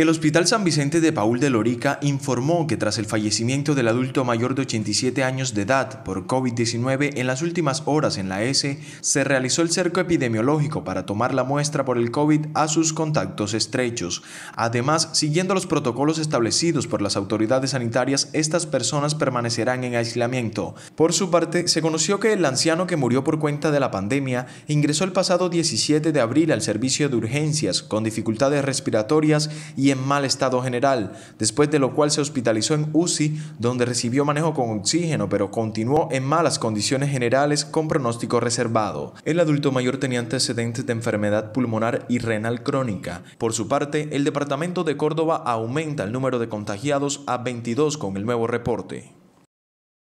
El Hospital San Vicente de Paul de Lorica informó que tras el fallecimiento del adulto mayor de 87 años de edad por COVID-19 en las últimas horas en la S, se realizó el cerco epidemiológico para tomar la muestra por el COVID a sus contactos estrechos. Además, siguiendo los protocolos establecidos por las autoridades sanitarias, estas personas permanecerán en aislamiento. Por su parte, se conoció que el anciano que murió por cuenta de la pandemia ingresó el pasado 17 de abril al servicio de urgencias con dificultades respiratorias y en mal estado general, después de lo cual se hospitalizó en UCI, donde recibió manejo con oxígeno, pero continuó en malas condiciones generales con pronóstico reservado. El adulto mayor tenía antecedentes de enfermedad pulmonar y renal crónica. Por su parte, el departamento de Córdoba aumenta el número de contagiados a 22 con el nuevo reporte.